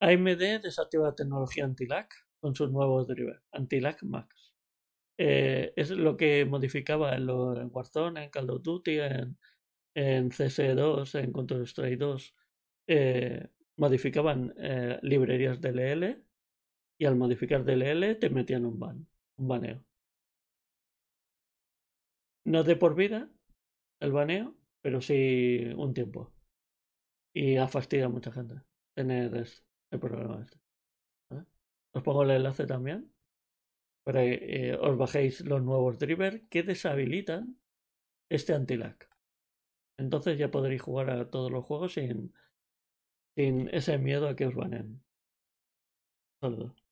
AMD desactiva la tecnología anti-lag con su nuevo driver, anti-lag Max. Eh, es lo que modificaba en, en Warzone, en Call of Duty, en, en CS2, en Counter-Strike 2. Eh, modificaban eh, librerías DLL y al modificar DLL te metían un un baneo. No de por vida el baneo, pero sí un tiempo. Y ha fastidiado a mucha gente tener esto el programa este. Os pongo el enlace también para que eh, os bajéis los nuevos drivers que deshabilitan este anti-lag. Entonces ya podréis jugar a todos los juegos sin, sin ese miedo a que os banen. Saludos.